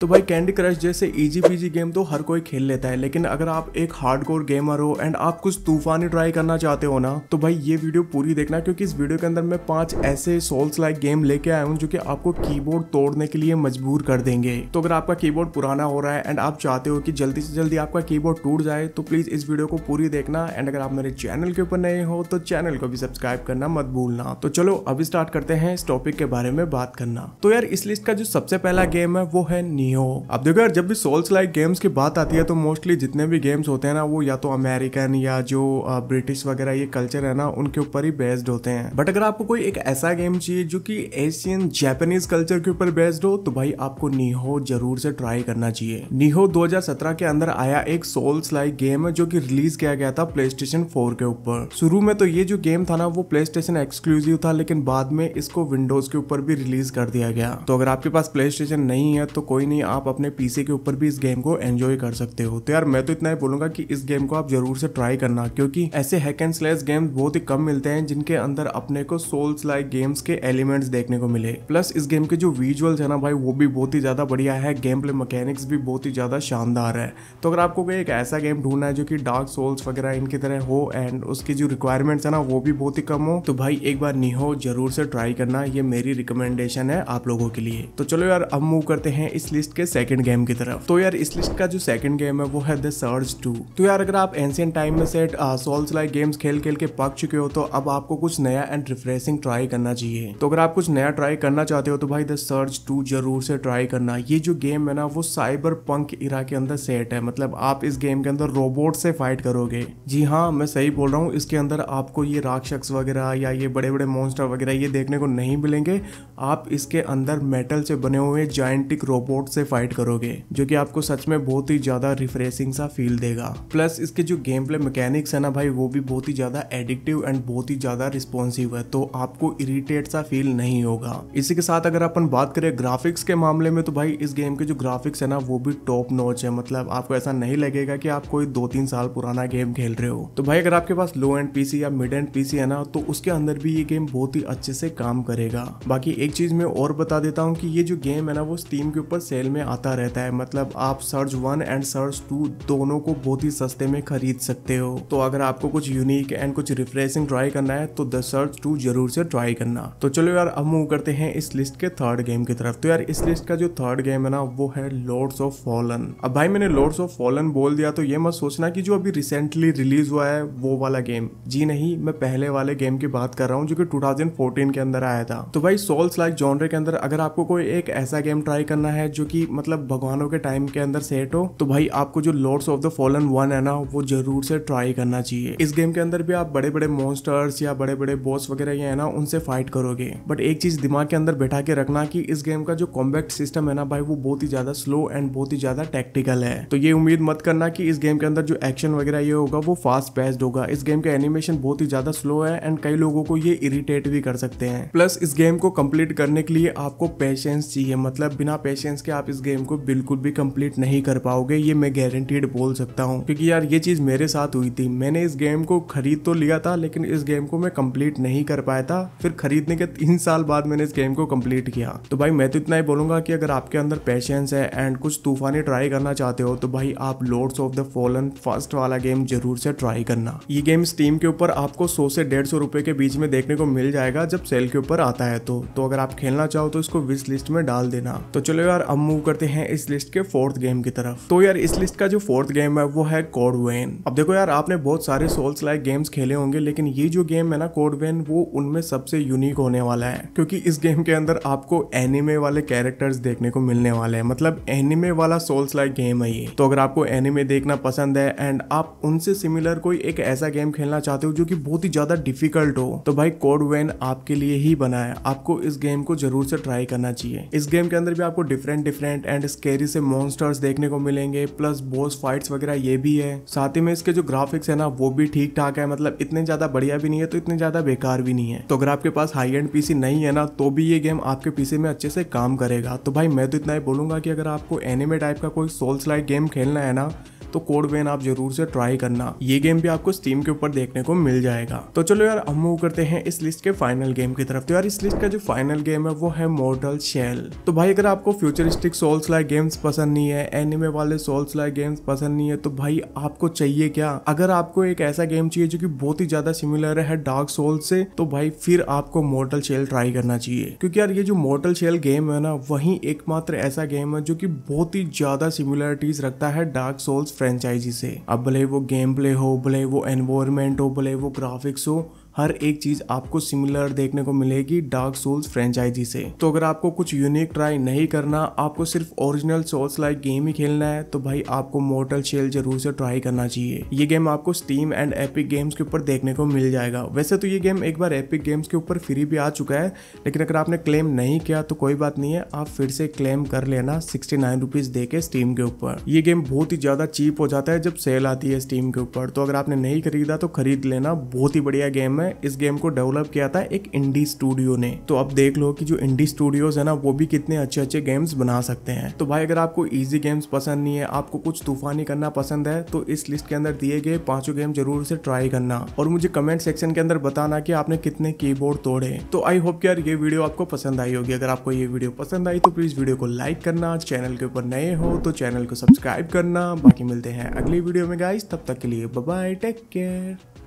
तो भाई candy crush जैसे इजी पीजी गेम तो हर कोई खेल लेता है लेकिन अगर आप एक हार्डकोर गेमर हो एंड आप कुछ तूफानी ट्राई करना चाहते हो ना तो भाई ये वीडियो पूरी देखना क्योंकि इस वीडियो के अंदर मैं पांच ऐसे सोल्स लाइक गेम लेके आया हूँ जो कि आपको कीबोर्ड तोड़ने के लिए मजबूर कर देंगे तो अगर आपका की पुराना हो रहा है एंड आप चाहते हो कि जल्दी से जल्दी आपका की टूट जाए तो प्लीज इस वीडियो को पूरी देखना एंड अगर आप मेरे चैनल के ऊपर नए हो तो चैनल को भी सब्सक्राइब करना मत भूलना तो चलो अभी स्टार्ट करते हैं इस टॉपिक के बारे में बात करना तो यार इस लिस्ट का जो सबसे पहला गेम है वो है नहीं हो अब देखो यार जब भी सोल्स लाइक गेम्स की बात आती है तो मोस्टली जितने भी गेम्स होते हैं ना वो या तो अमेरिकन या जो ब्रिटिश वगैरह ये कल्चर है ना उनके ऊपर ही बेस्ड होते हैं बट अगर आपको कोई एक ऐसा गेम चाहिए जो कि एशियन जैपनीज कल्चर के ऊपर बेस्ड हो तो भाई आपको नीहो जरूर से ट्राई करना चाहिए नीहो 2017 के अंदर आया एक सोल्स लाइक गेम है जो कि रिलीज किया गया था प्ले स्टेशन फोर के ऊपर शुरू में तो ये जो गेम था ना वो प्ले स्टेशन एक्सक्लूसिव था लेकिन बाद में इसको विंडोज के ऊपर भी रिलीज कर दिया गया तो अगर आपके पास प्ले स्टेशन नहीं है तो कोई नहीं कहीं आप अपने पीसी के ऊपर भी इस गेम को एंजॉय कर सकते हो तो यार मैं तो इतना ही बोलूंगा कि इस गेम को आप जरूर से ट्राई करना क्योंकि ऐसे हैक एंड स्लैश गेम बहुत ही कम मिलते हैं जिनके अंदर अपने को सोल्स लाइक गेम्स के एलिमेंट्स देखने को मिले प्लस इस गेम के जो विजुअल्स है ना भाई वो भी बहुत ही ज्यादा बढ़िया है गेम प्ले मैकेनिक्स भी बहुत ही ज्यादा शानदार है तो अगर आपको कोई एक ऐसा गेम ढूंढना है जो कि डार्क सोल्स वगैरह इनकी तरह हो एंड उसकी जो रिक्वायरमेंट्स है ना वो भी बहुत ही कम हो तो भाई एक बार निहो जरूर से ट्राई करना ये मेरी रिकमेंडेशन है आप लोगों के लिए तो चलो यार अब मूव करते हैं इस लिस्ट लिस्ट के सेकंड गेम की तरफ तो यार इस लिस्ट का जो सेकंड गेम है वो है द सर्ज टू तो यार अगर आप एंशियन टाइम में सेट सोल्स लाइक गेम्स खेल खेल के पक चुके हो तो अब आपको कुछ नया एंड रिफ्रेशिंग ट्राई करना चाहिए तो अगर आप कुछ नया ट्राई करना चाहते हो तो भाई द सर्ज टू जरूर से ट्राई करना ये जो गेम है ना वो साइबर पंक इरा के अंदर सेट है मतलब आप इस गेम के अंदर रोबोट से फाइट करोगे जी हाँ मैं सही बोल रहा हूँ इसके अंदर आपको ये राक्षस वगैरह या ये बड़े बड़े मॉन्स्टर वगैरह ये देखने को नहीं मिलेंगे आप इसके अंदर मेटल से बने हुए जाइंटिक रोबोट से फाइट करोगे जो कि आपको सच में बहुत ही ज़्यादा रिफ्रेशिंग सा फील देगा प्लस इसके जो गेम प्ले मैकेनिक्स है ना भाई वो भी बहुत ही ज़्यादा एडिक्टिव एंड बहुत ही ज़्यादा रिस्पॉन्सिव है तो आपको इरिटेट सा फील नहीं होगा इसी के साथ अगर अपन बात करें ग्राफिक्स के मामले में तो भाई इस गेम के जो ग्राफिक्स है ना वो भी टॉप नॉच है मतलब आपको ऐसा नहीं लगेगा कि आप कोई दो तीन साल पुराना गेम खेल रहे हो तो भाई अगर आपके पास लो एंड पीसी या मिड एंड पीसी है ना तो उसके अंदर भी ये गेम बहुत ही अच्छे से काम करेगा बाकी एक चीज मैं और बता देता हूँ कि ये जो गेम है ना वो स्टीम के ऊपर सेल सेल में आता रहता है मतलब आप Surge one and Surge two दोनों को बहुत ही सस्ते में खरीद सकते हो तो अगर आपको कुछ यूनिक एंड कुछ रिफ्रेशिंग ट्राई करना है तो द सर्च टू जरूर से ट्राई करना तो चलो यार अब मूव करते हैं इस लिस्ट के थर्ड गेम की तरफ तो यार इस लिस्ट का जो थर्ड गेम है ना वो है लॉर्ड्स ऑफ फॉलन अब भाई मैंने लॉर्ड्स ऑफ फॉलन बोल दिया तो ये मत सोचना कि जो अभी रिसेंटली रिलीज हुआ है वो वाला गेम जी नहीं मैं पहले वाले गेम की बात कर रहा हूँ जो कि 2014 के अंदर आया था तो भाई सोल्स लाइक जॉनरे के अंदर अगर आपको कोई एक ऐसा गेम ट्राई करना है जो कि कि मतलब भगवानों के टाइम के अंदर सेट हो तो भाई आपको जो Lords of the Fallen one है ना वो जरूर से ट्राई करना चाहिए इस गेम के अंदर भी आप बड़े बड़े मॉन्स्टर्स या बड़े बड़े बॉस वगैरह है ना उनसे फाइट करोगे बट एक चीज दिमाग के अंदर बैठा के रखना की इस गेम का जो कॉम्बैक्ट सिस्टम है ना भाई वो बहुत ही ज्यादा स्लो एंड बहुत ही ज्यादा टेक्टिकल है तो ये उम्मीद मत करना की इस गेम के अंदर जो एक्शन वगैरह ये होगा वो फास्ट पेस्ड होगा इस गेम का एनिमेशन बहुत ही ज्यादा स्लो है एंड कई लोगों को ये इरिटेट भी कर सकते हैं प्लस इस गेम को कंप्लीट करने के लिए आपको पेशेंस चाहिए मतलब बिना पेशेंस के आप आप इस गेम को बिल्कुल भी कंप्लीट नहीं कर पाओगे ये मैं गारंटीड बोल सकता हूँ क्योंकि यार ये चीज़ मेरे साथ हुई थी मैंने इस गेम को खरीद तो लिया था लेकिन इस गेम को मैं कंप्लीट नहीं कर पाया था फिर खरीदने के तीन साल बाद मैंने इस गेम को कंप्लीट किया तो भाई मैं तो इतना ही बोलूंगा कि अगर आपके अंदर पेशेंस है एंड कुछ तूफानी ट्राई करना चाहते हो तो भाई आप Lords of the Fallen first वाला गेम जरूर से ट्राई करना ये गेम स्टीम के ऊपर आपको सौ से डेढ़ सौ रुपए के बीच में देखने को मिल जाएगा जब सेल के ऊपर आता है तो, तो अगर आप खेलना चाहो तो इसको विश लिस्ट में डाल देना तो चलो यार अब मूव करते हैं इस लिस्ट के फोर्थ गेम की तरफ तो यार इस लिस्ट का जो फोर्थ गेम है वो है कोडवेन अब देखो यार आपने बहुत सारे सोल्स लाइक गेम्स खेले होंगे लेकिन ये जो गेम है ना कोडवेन वो उनमें सबसे यूनिक होने वाला है क्योंकि इस गेम के अंदर आपको एनिमे वाले कैरेक्टर्स देखने को मिलने वाले हैं मतलब एनिमे वाला सोल्स लाइक गेम है ये तो अगर आपको एनिमे देखना पसंद है एंड आप उनसे सिमिलर कोई एक ऐसा गेम खेलना चाहते हो जो की बहुत ही ज्यादा डिफिकल्ट हो तो भाई कोडवेन आपके लिए ही बना है आपको इस गेम को जरूर से ट्राई करना चाहिए इस गेम के अंदर भी आपको डिफरेंट डिफरेंट एंड स्केरी से मॉन्स्टर्स देखने को मिलेंगे प्लस बोस फाइट्स वगैरह ये भी है साथ ही में इसके जो ग्राफिक्स है ना वो भी ठीक ठाक है मतलब इतने ज्यादा बढ़िया भी नहीं है तो इतने ज्यादा बेकार भी नहीं है तो अगर आपके पास हाई एंड पीसी नहीं है ना तो भी ये गेम आपके पीसी में अच्छे से काम करेगा तो भाई मैं तो इतना ही बोलूंगा कि अगर आपको एनिमे टाइप का कोई सोल्स लाइक गेम खेलना है ना तो कोड वेन आप जरूर से ट्राई करना ये गेम भी आपको स्टीम के ऊपर देखने को मिल जाएगा तो चलो यार हम मूव करते हैं इस लिस्ट के फाइनल गेम की तरफ तो यार इस लिस्ट का जो फाइनल गेम है वो है मोर्टल शेल तो भाई अगर आपको फ्यूचरिस्टिक सोल्स लाइक गेम्स पसंद नहीं है एनिमे वाले सोल्स लाइक गेम्स पसंद नहीं है तो भाई आपको चाहिए क्या अगर आपको एक ऐसा गेम चाहिए जो कि बहुत ही ज्यादा सिमिलर है डार्क सोल्स से तो भाई फिर आपको मोर्टल शेल ट्राई करना चाहिए क्योंकि यार ये जो मोर्टल शेल गेम है ना वही एकमात्र ऐसा गेम है जो कि बहुत ही ज्यादा सिमिलरिटीज रखता है डार्क सोल्स फ्रेंचाइजी से अब भले वो गेम प्ले हो भले वो एनवायरमेंट हो भले वो ग्राफिक्स हो हर एक चीज आपको सिमिलर देखने को मिलेगी डार्क सोल्स फ्रेंचाइजी से तो अगर आपको कुछ यूनिक ट्राई नहीं करना आपको सिर्फ ओरिजिनल सोल्स लाइक गेम ही खेलना है तो भाई आपको मोटल शेल जरूर से ट्राई करना चाहिए ये गेम आपको स्टीम एंड एपिक गेम्स के ऊपर देखने को मिल जाएगा वैसे तो ये गेम एक बार एपिक गेम्स के ऊपर फ्री भी आ चुका है लेकिन अगर आपने क्लेम नहीं किया तो कोई बात नहीं है आप फिर से क्लेम कर लेना सिक्सटी नाइन रुपीज दे के स्टीम के ऊपर ये गेम बहुत ही ज्यादा चीप हो जाता है जब सेल आती है स्टीम के ऊपर तो अगर आपने नहीं खरीदा तो खरीद लेना बहुत ही बढ़िया गेम है में इस गेम को डेवलप किया था एक इंडी स्टूडियो ने तो अब देख लो कि जो इंडी स्टूडियोज है ना वो भी कितने अच्छे अच्छे गेम्स बना सकते हैं तो भाई अगर आपको ईजी गेम्स पसंद नहीं है आपको कुछ तूफानी करना पसंद है तो इस लिस्ट के अंदर दिए गए पांचों गेम जरूर से ट्राई करना और मुझे कमेंट सेक्शन के अंदर बताना कि आपने कितने कीबोर्ड तोड़े तो आई होप यार ये वीडियो आपको पसंद आई होगी अगर आपको ये वीडियो पसंद आई तो प्लीज वीडियो को लाइक करना चैनल के ऊपर नए हो तो चैनल को सब्सक्राइब करना बाकी मिलते हैं अगली वीडियो में गाइस तब तक के लिए बाय टेक केयर